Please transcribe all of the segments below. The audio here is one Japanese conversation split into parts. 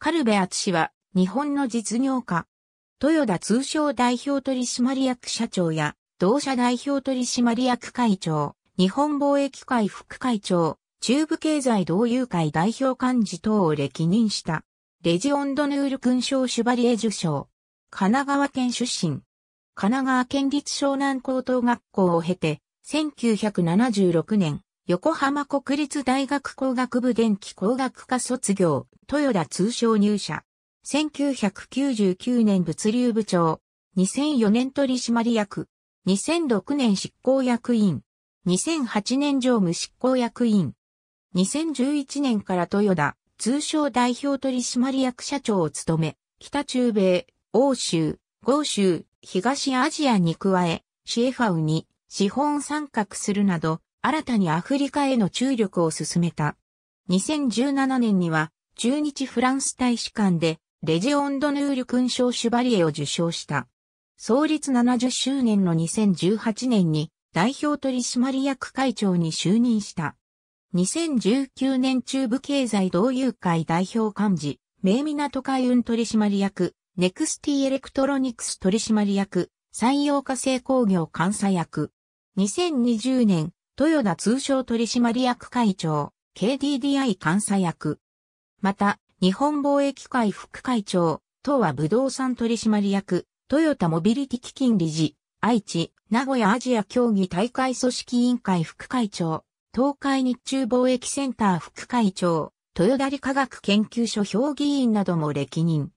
カルベアツ氏は日本の実業家。豊田通商代表取締役社長や、同社代表取締役会長、日本貿易会副会長、中部経済同友会代表幹事等を歴任した。レジオンドヌール勲章シュバリエ受賞。神奈川県出身。神奈川県立湘南高等学校を経て、1976年、横浜国立大学工学部電気工学科卒業、豊田通商入社。1999年物流部長、2004年取締役、2006年執行役員、2008年常務執行役員、2011年から豊田、通商代表取締役社長を務め、北中米、欧州、豪州、東アジアに加え、シエファウに資本参画するなど、新たにアフリカへの注力を進めた。2017年には、中日フランス大使館で、レジオンドヌール勲章シュバリエを受賞した。創立70周年の2018年に、代表取締役会長に就任した。2019年中部経済同友会代表幹事、名港海運取締役、ネクスティエレクトロニクス取締役、採用化成工業監査役。2020年、豊田通商取締役会長、KDDI 監査役。また、日本貿易会副会長、東和不動産取締役、トヨタモビリティ基金理事、愛知、名古屋アジア競技大会組織委員会副会長、東海日中貿易センター副会長、豊田理科学研究所評議員なども歴任。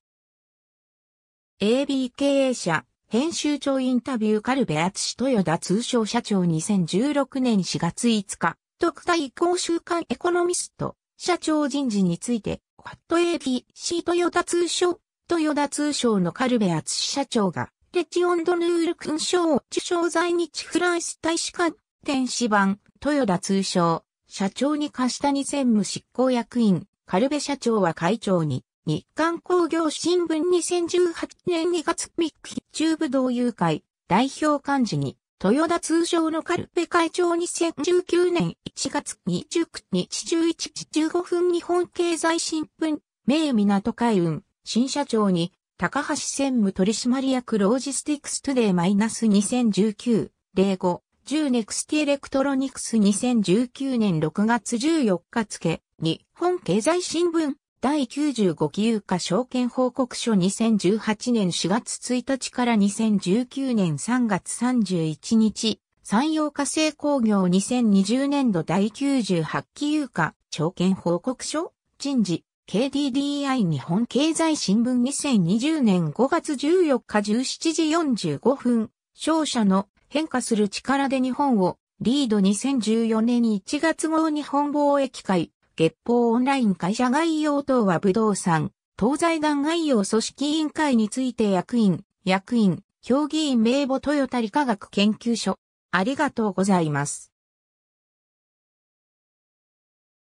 AB 経営者、編集長インタビューカルベアツシ豊田通商社長2016年4月5日、特待校週刊エコノミスト、社長人事について、ファット ABC 豊田通商、豊田通商のカルベアツシ社長が、レチオンドヌール勲章を受賞在日フランス大使館、天使版、豊田通商、社長に貸したに専務執行役員、カルベ社長は会長に、日刊工業新聞2018年2月3日中ブ同友会代表幹事に、豊田通商のカルペ会長2019年1月29日11時15分日本経済新聞、名港海運、新社長に、高橋専務取締役ロジスティックストゥデイマイナス2019、05、10ネクスティエレクトロニクス2019年6月14日付、日本経済新聞第95期有価証券報告書2018年4月1日から2019年3月31日、産業化成工業2020年度第98期有価証券報告書、人事、KDDI 日本経済新聞2020年5月14日17時45分、商社の変化する力で日本をリード2014年1月号日本貿易会月報オンライン会社概要等は武道産、東西団概要組織委員会について役員、役員、評議員名簿豊田理化学研究所。ありがとうございます。